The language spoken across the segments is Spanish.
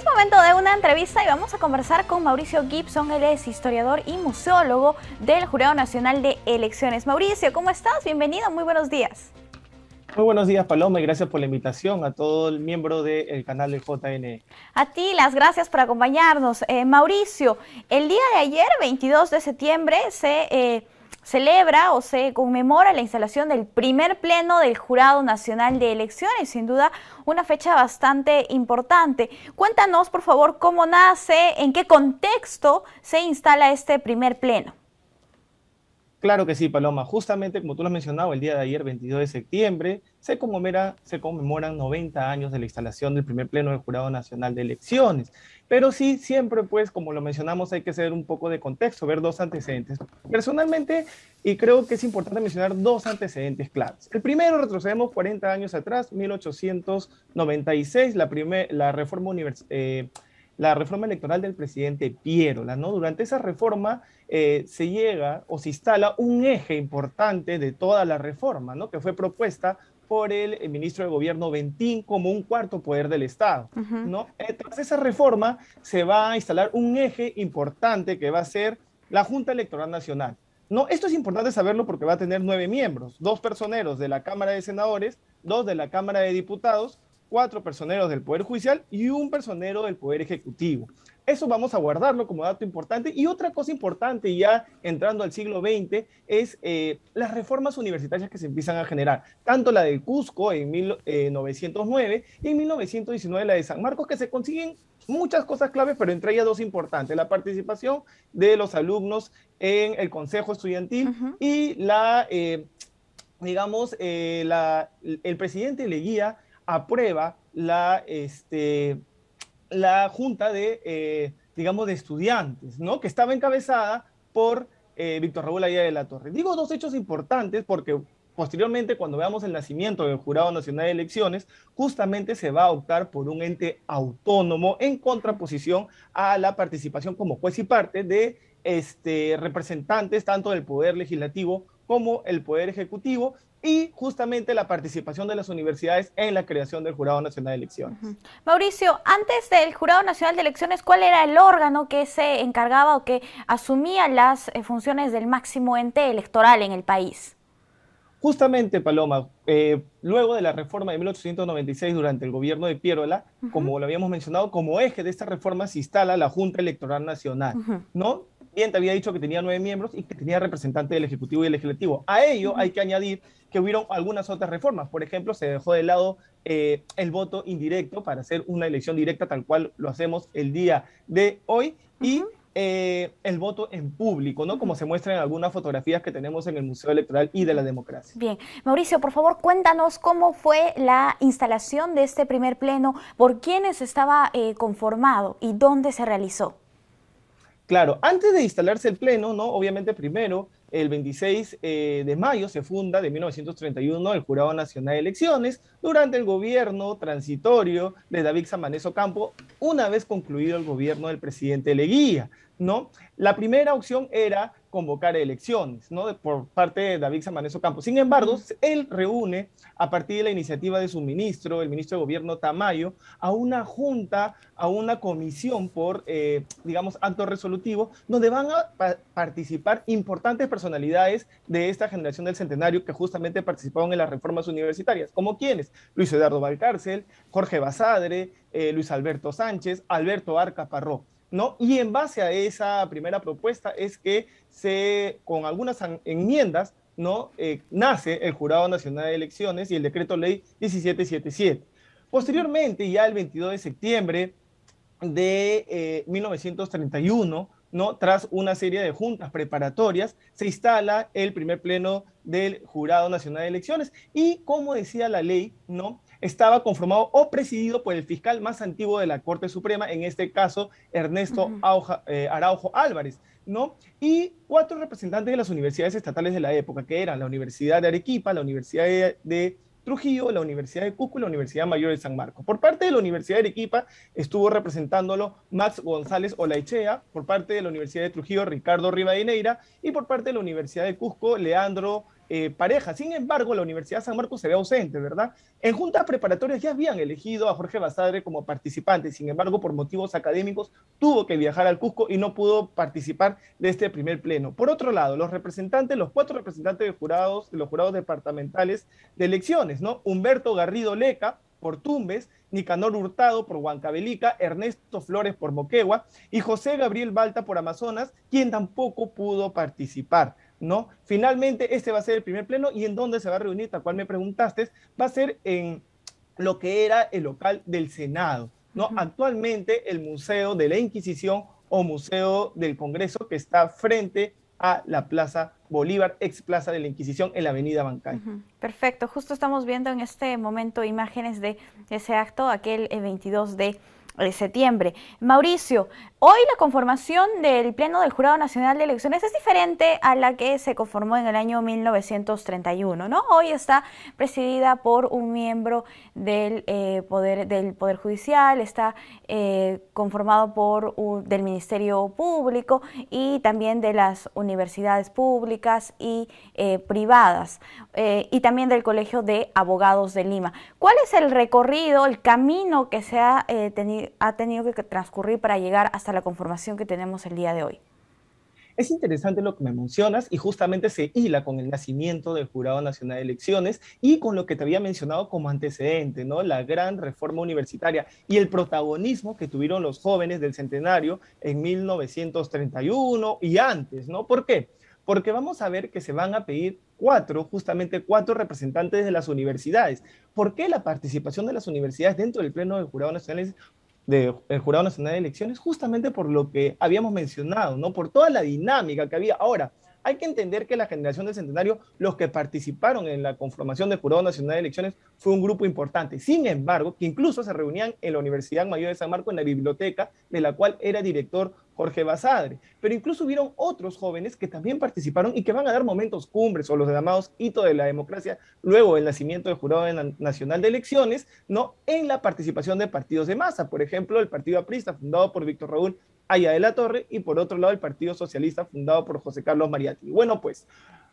es momento de una entrevista y vamos a conversar con Mauricio Gibson, él es historiador y museólogo del Jurado Nacional de Elecciones. Mauricio, ¿cómo estás? Bienvenido, muy buenos días. Muy buenos días, Paloma, y gracias por la invitación a todo el miembro del canal de JN. E. A ti, las gracias por acompañarnos. Eh, Mauricio, el día de ayer, 22 de septiembre, se... Eh, celebra o se conmemora la instalación del primer pleno del Jurado Nacional de Elecciones, sin duda una fecha bastante importante. Cuéntanos, por favor, cómo nace, en qué contexto se instala este primer pleno. Claro que sí, Paloma. Justamente como tú lo has mencionado, el día de ayer, 22 de septiembre, se, conmemora, se conmemoran 90 años de la instalación del primer pleno del Jurado Nacional de Elecciones. Pero sí, siempre, pues, como lo mencionamos, hay que hacer un poco de contexto, ver dos antecedentes. Personalmente, y creo que es importante mencionar dos antecedentes claves. El primero, retrocedemos 40 años atrás, 1896, la, la reforma universitaria. Eh, la reforma electoral del presidente Piérola, ¿no? Durante esa reforma eh, se llega o se instala un eje importante de toda la reforma, ¿no? Que fue propuesta por el, eh, ministro de Gobierno Ventín como un cuarto poder del Estado, ¿no? Eh, tras esa reforma se va a instalar un eje importante que va a ser la Junta Electoral Nacional. No, esto es importante saberlo porque va a tener nueve miembros, dos personeros de la Cámara de Senadores, dos de la Cámara de Diputados cuatro personeros del Poder Judicial y un personero del Poder Ejecutivo. Eso vamos a guardarlo como dato importante. Y otra cosa importante, ya entrando al siglo XX, es eh, las reformas universitarias que se empiezan a generar. Tanto la de Cusco en 1909 eh, y en 1919 la de San Marcos, que se consiguen muchas cosas claves, pero entre ellas dos importantes, la participación de los alumnos en el Consejo Estudiantil y la, eh, digamos, el presidente le aprueba la, este, la junta de, eh, digamos, de estudiantes, ¿no? Que estaba encabezada por eh, Víctor Raúl Ayala de la Torre. Digo dos hechos importantes porque posteriormente, cuando veamos el nacimiento del Jurado Nacional de Elecciones, justamente se va a optar por un ente autónomo en contraposición a la participación como juez y parte de este, representantes tanto del Poder Legislativo como el Poder Ejecutivo, y justamente la participación de las universidades en la creación del Jurado Nacional de Elecciones. Mauricio, antes del Jurado Nacional de Elecciones, ¿cuál era el órgano que se encargaba o que asumía las eh, funciones del máximo ente electoral en el país? Justamente, Paloma, eh, luego de la reforma de 1896 durante el gobierno de Pierola, como lo habíamos mencionado, como eje de esta reforma se instala la Junta Electoral Nacional, ¿no? bien te había dicho que tenía nueve miembros y que tenía representante del Ejecutivo y el Legislativo. A ello hay que añadir que hubieron algunas otras reformas. Por ejemplo, se dejó de lado eh, el voto indirecto para hacer una elección directa tal cual lo hacemos el día de hoy y eh, el voto en público, ¿no? Como se muestra en algunas fotografías que tenemos en el Museo Electoral y de la Democracia. Bien, Mauricio, por favor, cuéntanos cómo fue la instalación de este primer pleno, por quiénes estaba eh, conformado y dónde se realizó. Claro, antes de instalarse el Pleno, ¿no? Obviamente primero, el 26 eh, de mayo se funda de 1931 el Jurado Nacional de Elecciones durante el gobierno transitorio de David Samaneso Campo, una vez concluido el gobierno del presidente Leguía, ¿no? La primera opción era convocar elecciones, ¿no? Por parte de David Samaneso Campos. Sin embargo, él reúne, a partir de la iniciativa de su ministro, el ministro de Gobierno Tamayo, a una junta, a una comisión por, eh, digamos, acto resolutivo, donde van a participar importantes personalidades de esta generación del centenario que justamente participaron en las reformas universitarias, como quienes, Luis Eduardo Valcárcel, Jorge Basadre, eh, Luis Alberto Sánchez, Alberto Arca Parró. Y en base a esa primera propuesta es que se, con algunas enmiendas, eh, nace el Jurado Nacional de Elecciones y el decreto ley 1777. Posteriormente, ya el 22 de septiembre de 1931, eh, ¿no? tras una serie de juntas preparatorias, se instala el primer pleno del Jurado Nacional de Elecciones y, como decía la ley, ¿no? estaba conformado o presidido por el fiscal más antiguo de la Corte Suprema, en este caso Ernesto eh, Araujo Álvarez, ¿no? Y cuatro representantes de las universidades estatales de la época, que eran la Universidad de Arequipa, la Universidad de, Trujillo, la Universidad de Cusco y la Universidad Mayor de San Marcos. Por parte de la Universidad de Arequipa estuvo representándolo Max González Olaechea, por parte de la Universidad de Trujillo Ricardo Rivadeneira y por parte de la Universidad de Cusco Leandro eh, pareja. Sin embargo, la Universidad San Marcos se ve ausente, ¿verdad? En juntas preparatorias ya habían elegido a Jorge Basadre como participante, sin embargo, por motivos académicos tuvo que viajar al Cusco y no pudo participar de este primer pleno. Por otro lado, los representantes, los cuatro representantes de jurados, de los jurados departamentales de elecciones, ¿no? Humberto Garrido Leca, por Tumbes, Nicanor Hurtado por Huancabelica, Ernesto Flores por Moquegua y José Gabriel Balta por Amazonas, quien tampoco pudo participar. ¿no? Finalmente, este va a ser el primer pleno y en dónde se va a reunir, tal cual me preguntaste, va a ser en lo que era el local del Senado, ¿no? Actualmente el Museo de la Inquisición o Museo del Congreso que está frente a la Plaza Bolívar, ex Plaza de la Inquisición, en la Avenida Bancay. Perfecto, justo estamos viendo en este momento imágenes de ese acto, aquel 22 eh, de septiembre. Mauricio, hoy la conformación del Pleno del Jurado Nacional de Elecciones es diferente a la que se conformó en el año 1931, ¿no? Hoy está presidida por un miembro del, eh, poder, del poder Judicial, está eh, conformado por un, del Ministerio Público y también de las universidades públicas y eh, privadas, y también del Colegio de Abogados de Lima. ¿Cuál es el recorrido, el camino que se ha tenido? ha tenido que transcurrir para llegar hasta la conformación que tenemos el día de hoy. Es interesante lo que me mencionas y justamente se hila con el nacimiento del Jurado Nacional de Elecciones y con lo que te había mencionado como antecedente, ¿no? La gran reforma universitaria y el protagonismo que tuvieron los jóvenes del centenario en 1931 y antes, ¿no? ¿Por qué? Porque vamos a ver que se van a pedir cuatro, justamente cuatro representantes de las universidades. ¿Por qué la participación de las universidades dentro del Pleno del Jurado Nacional del Jurado Nacional de Elecciones, justamente por lo que habíamos mencionado, ¿no? Por toda la dinámica que había. Ahora, hay que entender que la generación del centenario, los que participaron en la conformación del Jurado Nacional de Elecciones, fue un grupo importante. Sin embargo, que incluso se reunían en la Universidad Mayor de San Marco, en la biblioteca, de la cual era director Jorge Basadre. Pero incluso hubieron otros jóvenes que también participaron y que van a dar momentos cumbres o los llamados hitos de la democracia luego del nacimiento del Jurado Nacional de Elecciones, ¿no? En la participación de partidos de masa. Por ejemplo, el Partido Aprista, fundado por Víctor Raúl Aya de la Torre, y por otro lado el Partido Socialista fundado por José Carlos Mariatti. Bueno, pues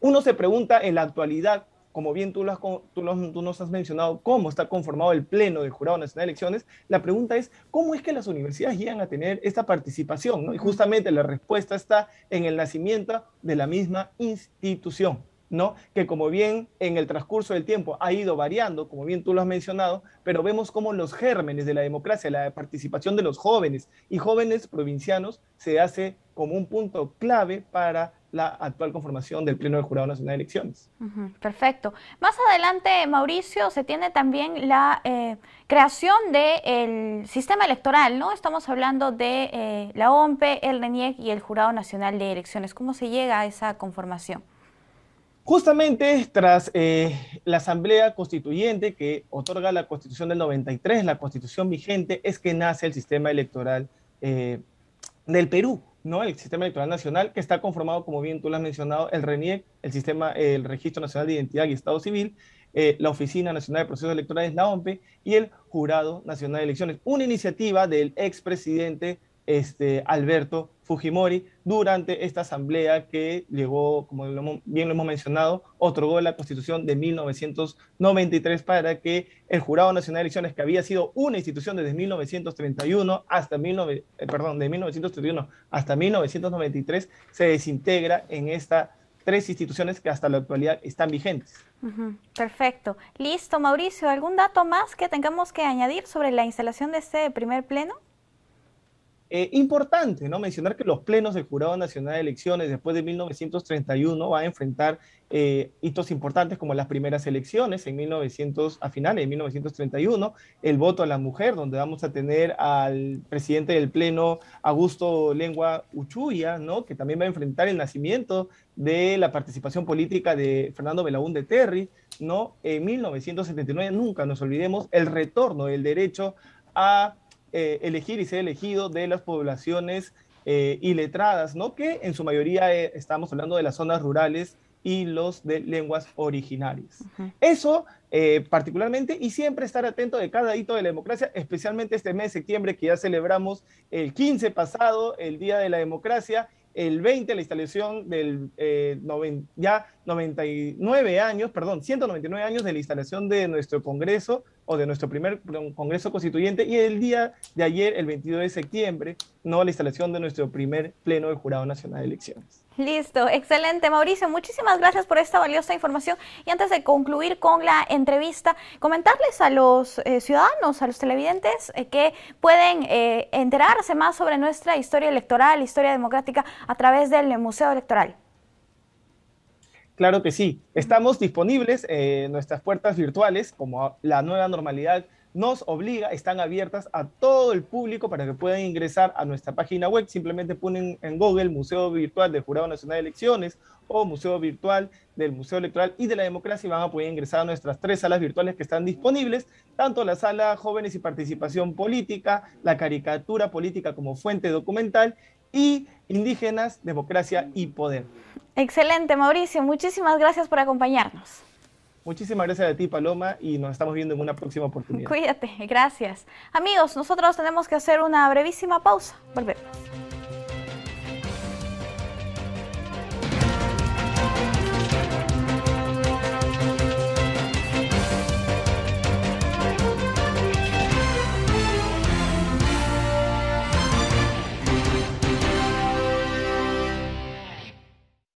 uno se pregunta en la actualidad, como bien tú, tú, nos has mencionado, cómo está conformado el Pleno del Jurado Nacional de Elecciones, la pregunta es, ¿cómo es que las universidades llegan a tener esta participación? Y justamente la respuesta está en el nacimiento de la misma institución. ¿no? Que como bien en el transcurso del tiempo ha ido variando, como bien tú lo has mencionado, pero vemos cómo los gérmenes de la democracia, la participación de los jóvenes y jóvenes provincianos se hace como un punto clave para la actual conformación del Pleno del Jurado Nacional de Elecciones. perfecto. Más adelante, Mauricio, se tiene también la eh, creación del sistema electoral, ¿no? Estamos hablando de eh, la OMPE, el RENIEC y el Jurado Nacional de Elecciones. ¿Cómo se llega a esa conformación? Justamente tras eh, la Asamblea Constituyente que otorga la Constitución del 93, la Constitución vigente, es que nace el sistema electoral eh, del Perú, ¿no? El sistema electoral nacional que está conformado, como bien tú lo has mencionado, el RENIEC, el sistema, el Registro Nacional de Identidad y Estado Civil, eh, la Oficina Nacional de Procesos Electorales, la OMPE, y el Jurado Nacional de Elecciones. Una iniciativa del expresidente este, Alberto Fujimori durante esta asamblea que llegó, como bien lo hemos mencionado, otorgó la constitución de 1993 para que el Jurado Nacional de Elecciones, que había sido una institución desde 1931 hasta eh, perdón, de 1931 hasta 1993, se desintegra en estas tres instituciones que hasta la actualidad están vigentes. Perfecto. Listo, Mauricio. ¿Algún dato más que tengamos que añadir sobre la instalación de este primer pleno? Eh, importante ¿no? mencionar que los plenos del Jurado Nacional de Elecciones después de 1931 va a enfrentar eh, hitos importantes como las primeras elecciones en 1900, a finales de 1931, el voto a la mujer, donde vamos a tener al presidente del Pleno, Augusto Lengua Uchuya, ¿no? que también va a enfrentar el nacimiento de la participación política de Fernando Belaún de Terry, ¿no? en 1979, nunca nos olvidemos, el retorno del derecho a eh, elegir y ser elegido de las poblaciones eh, iletradas, ¿no? Que en su mayoría eh, estamos hablando de las zonas rurales y los de lenguas originarias. Eso particularmente y siempre estar atento de cada hito de la democracia, especialmente este mes de septiembre que ya celebramos el 15 pasado, el Día de la Democracia, el 20 la instalación del ya 99 años, perdón, 199 años de la instalación de nuestro Congreso o de nuestro primer Congreso Constituyente y el día de ayer, el 22 de septiembre, no la instalación de nuestro primer Pleno del Jurado Nacional de Elecciones. Listo, excelente Mauricio, muchísimas gracias por esta valiosa información. Y antes de concluir con la entrevista, comentarles a los eh, ciudadanos, a los televidentes, eh, que pueden eh, enterarse más sobre nuestra historia electoral, historia democrática, a través del Museo Electoral. Claro que sí. Estamos disponibles, eh, nuestras puertas virtuales, como la nueva normalidad nos obliga, están abiertas a todo el público para que puedan ingresar a nuestra página web. Simplemente ponen en Google Museo Virtual del Jurado Nacional de Elecciones o Museo Virtual del Museo Electoral y de la Democracia y van a poder ingresar a nuestras tres salas virtuales que están disponibles, tanto la sala Jóvenes y Participación Política, la caricatura política como fuente documental y Indígenas, Democracia y Poder. Excelente, Mauricio. Muchísimas gracias por acompañarnos. Muchísimas gracias a ti, Paloma, y nos estamos viendo en una próxima oportunidad. Cuídate, gracias. Amigos, nosotros tenemos que hacer una brevísima pausa. Volvemos.